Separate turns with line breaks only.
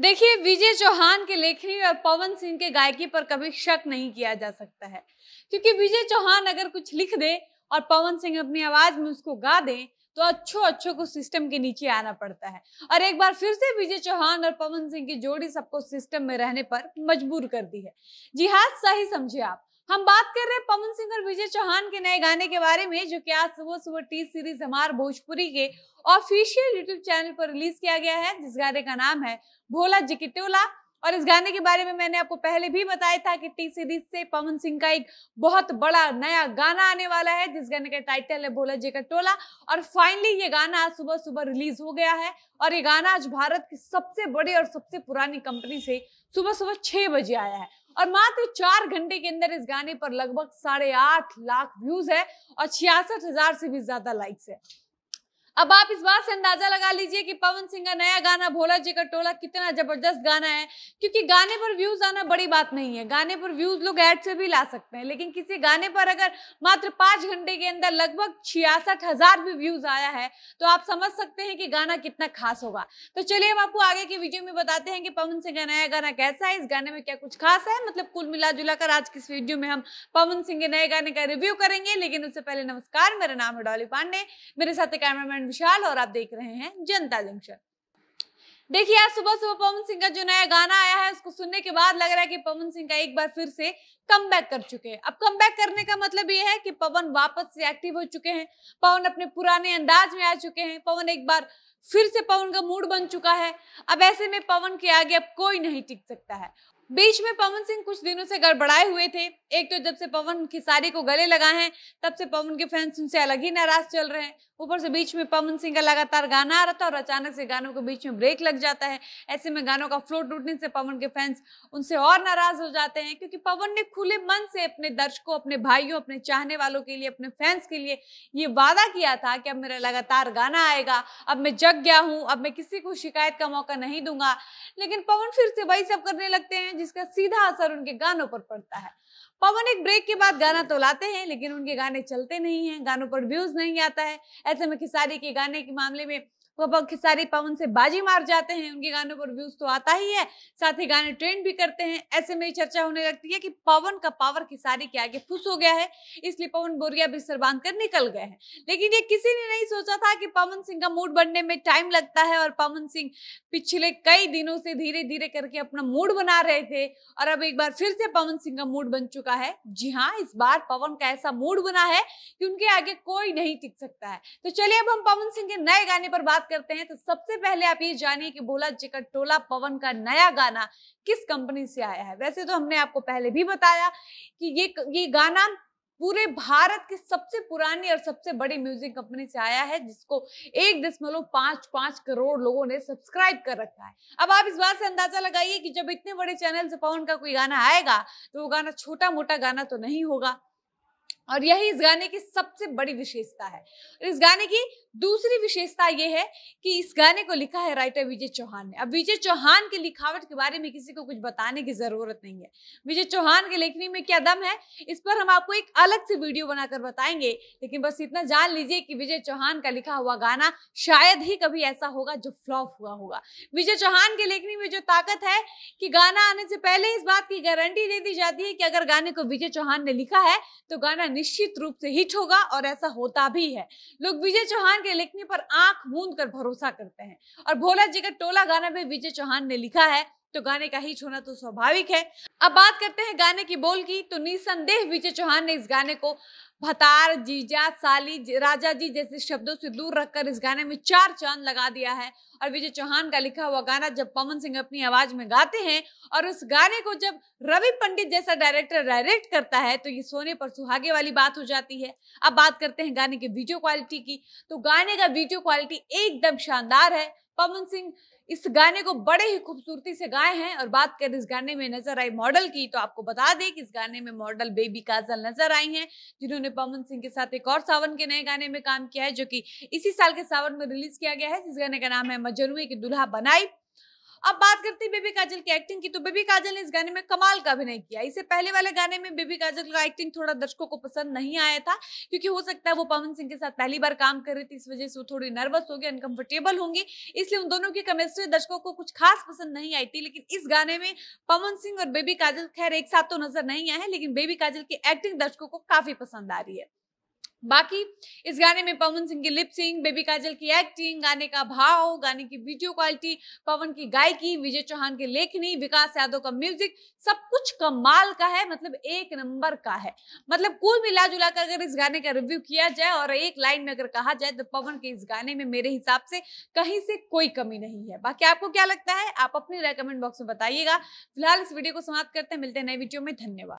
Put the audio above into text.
देखिए विजय चौहान के लेखनी और पवन सिंह के गायकी पर कभी शक नहीं किया जा सकता है क्योंकि विजय चौहान अगर कुछ लिख दे और पवन सिंह अपनी आवाज में उसको गा दे तो अच्छो अच्छो को सिस्टम के नीचे आना पड़ता है और एक बार फिर से विजय चौहान और पवन सिंह की जोड़ी सबको सिस्टम में रहने पर मजबूर कर दी है जी हाँ सही समझे आप हम बात कर रहे हैं पवन सिंह और विजय चौहान के नए गाने के बारे में जो कि आज सुबह सुबह टी सीरीज हमार भोजपुरी के ऑफिशियल यूट्यूब चैनल पर रिलीज किया गया है जिस गाने का नाम है भोला जिकिटोला और इस गाने के बारे में मैंने आपको पहले भी बताया था कि टी सीरीज से पवन सिंह का एक बहुत बड़ा नया गाना आने वाला है जिस गाने का टाइटल है भोला जी का टोला और फाइनली ये गाना आज सुबह सुबह रिलीज हो गया है और ये गाना आज भारत की सबसे बड़ी और सबसे पुरानी कंपनी से सुबह सुबह छह बजे आया है और मात्र चार घंटे के अंदर इस गाने पर लगभग साढ़े आठ लाख व्यूज है और छियासठ हजार से भी ज्यादा लाइक्स है अब आप इस बात से अंदाजा लगा लीजिए कि पवन सिंह का नया गाना भोला जी का टोला कितना जबरदस्त गाना है क्योंकि गाने पर व्यूज आना बड़ी बात नहीं है गाने पर व्यूज लोग ऐड से भी ला सकते हैं लेकिन किसी गाने पर अगर मात्र पांच घंटे के अंदर लगभग छियासठ हजार भी व्यूज आया है तो आप समझ सकते हैं कि गाना कितना खास होगा तो चलिए हम आपको आगे की वीडियो में बताते हैं कि पवन सिंह का नया गाना कैसा है इस गाने में क्या कुछ खास है मतलब कुल मिला जुलाकर आज किस वीडियो में हम पवन सिंह के नए गाने का रिव्यू करेंगे लेकिन उससे पहले नमस्कार मेरा नाम है डॉली पांडे मेरे साथ कैमरामैन विशाल और आप देख रहे हैं जनता जंक्शन देखिए आज सुबह सुबह पवन सिंह का जो नया गाना आया है उसको सुनने के बाद लग रहा है कि पवन सिंह का एक बार फिर से कम कर चुके हैं अब कम करने का मतलब ये है कि पवन वापस से एक्टिव हो चुके हैं पवन अपने पुराने अंदाज में आ चुके हैं पवन एक बार फिर से पवन का मूड बन चुका है अब ऐसे में पवन के आगे अब कोई नहीं टिक सकता है बीच में पवन सिंह कुछ दिनों से गड़बड़ाए हुए थे एक तो जब से पवन खिसारी को गले लगाए हैं तब से पवन के फैंस उनसे अलग ही नाराज चल रहे हैं ऊपर से बीच में पवन सिंह का लगातार गाना आ रहा था और अचानक से गानों के बीच में ब्रेक लग जाता है ऐसे में गानों का फ्लो टूटने से पवन के फैंस उनसे और नाराज हो जाते हैं क्योंकि पवन ने खुले मन से अपने दर्शकों अपने भाइयों अपने चाहने वालों के लिए अपने फैंस के लिए ये वादा किया था कि अब मेरा लगातार गाना आएगा अब मैं जग गया हूँ अब मैं किसी को शिकायत का मौका नहीं दूंगा लेकिन पवन फिर से वही सब करने लगते हैं जिसका सीधा असर उनके गानों पर पड़ता है पवन एक ब्रेक के बाद गाना तो लाते हैं लेकिन उनके गाने चलते नहीं हैं गानों पर व्यूज नहीं आता है ऐसे में खिसारी के गाने के मामले में वो खिसारी पवन से बाजी मार जाते हैं उनके गानों पर व्यूज तो आता ही है साथ ही गाने ट्रेंड भी करते हैं ऐसे में चर्चा होने लगती है कि पवन का पावर खिसारी के आगे फुस हो गया है इसलिए पवन बोरिया भी बांध कर निकल गए हैं लेकिन ये किसी ने नहीं सोचा था कि पवन सिंह का मूड बनने में टाइम लगता है और पवन सिंह पिछले कई दिनों से धीरे धीरे करके अपना मूड बना रहे थे और अब एक बार फिर से पवन सिंह का मूड बन चुका है जी हाँ इस बार पवन का ऐसा मूड बना है कि उनके आगे कोई नहीं टिक सकता है तो चलिए अब हम पवन सिंह के नए गाने पर बात करते हैं तो सबसे पहले आप ये जानिए कि भोला चिकटोला पवन का नया गाना किस कंपनी से आया है वैसे तो हमने आपको पहले भी बताया कि ये ये गाना पूरे भारत की सबसे पुरानी और सबसे बड़ी म्यूजिक कंपनी से आया है जिसको एक दशमलव पांच पांच करोड़ लोगों ने सब्सक्राइब कर रखा है अब आप इस बात से अंदाजा लगाइए कि जब इतने बड़े चैनल से पवन का कोई गाना आएगा तो वो गाना छोटा मोटा गाना तो नहीं होगा और यही इस गाने की सबसे बड़ी विशेषता है और इस गाने की दूसरी विशेषता यह है कि इस गाने को लिखा है राइटर विजय चौहान ने अब विजय चौहान की लिखावट के बारे में किसी को कुछ बताने की ज़रूरत नहीं है विजय चौहान के लेखनी में क्या दम है इस पर हम आपको एक अलग से वीडियो बनाकर बताएंगे लेकिन बस इतना जान लीजिए कि विजय चौहान का लिखा हुआ गाना शायद ही कभी ऐसा होगा जो फ्लॉप हुआ होगा विजय चौहान के लेखनी में जो ताकत है कि गाना आने से पहले इस बात की गारंटी दे दी जाती है कि अगर गाने को विजय चौहान ने लिखा है तो गाना निश्चित रूप से हिट होगा और ऐसा होता भी है लोग विजय चौहान के लिखने पर आंख मूंद कर भरोसा करते हैं और भोला जी का टोला गाना भी विजय चौहान ने लिखा है तो गाने का हिट होना तो स्वाभाविक है अब बात करते हैं गाने की बोल की तो निसंदेह विजय चौहान ने इस गाने को भतार जीजा साली राजा जी जैसे शब्दों से दूर रखकर इस गाने में चार चांद लगा दिया है और विजय चौहान का लिखा हुआ गाना जब पवन सिंह अपनी आवाज में गाते हैं और उस गाने को जब रवि पंडित जैसा डायरेक्टर डायरेक्ट करता है तो ये सोने पर सुहागे वाली बात हो जाती है अब बात करते हैं गाने की वीडियो क्वालिटी की तो गाने का वीडियो क्वालिटी एकदम शानदार है पवन सिंह इस गाने को बड़े ही खूबसूरती से गाए हैं और बात करें इस गाने में नजर आई मॉडल की तो आपको बता दें कि इस गाने में मॉडल बेबी काजल नजर आई हैं जिन्होंने पवन सिंह के साथ एक और सावन के नए गाने में काम किया है जो कि इसी साल के सावन में रिलीज किया गया है जिस गाने का नाम है मजरुए की दुल्हा बनाई अब बात करते हैं बेबी काजल की एक्टिंग की तो बेबी काजल ने इस गाने में कमाल का अभिनय किया इससे पहले वाले गाने में बेबी काजल का एक्टिंग थोड़ा दर्शकों को पसंद नहीं आया था क्योंकि हो सकता है वो पवन सिंह के साथ पहली बार काम कर रही थी इस वजह से वो थोड़ी नर्वस होगी अनकंफर्टेबल होंगी इसलिए उन दोनों की केमिस्ट्री दर्शकों को कुछ खास पसंद नहीं आई थी लेकिन इस गाने में पवन सिंह और बेबी काजल खैर एक साथ तो नजर नहीं आए हैं लेकिन बेबी काजल की एक्टिंग दर्शकों को काफी पसंद आ रही है बाकी इस गाने में पवन सिंह की लिप सिंग बेबी काजल की एक्टिंग गाने का भाव गाने की वीडियो क्वालिटी पवन की गायकी विजय चौहान की लेखनी विकास यादव का म्यूजिक सब कुछ कमाल का है मतलब एक नंबर का है मतलब कुल मिला जुला कर अगर इस गाने का रिव्यू किया जाए और एक लाइन में अगर कहा जाए तो पवन के इस गाने में मेरे हिसाब से कहीं से कोई कमी नहीं है बाकी आपको क्या लगता है आप अपने कमेंट बॉक्स में बताइएगा फिलहाल इस वीडियो को समाप्त करते हैं मिलते हैं नए वीडियो में धन्यवाद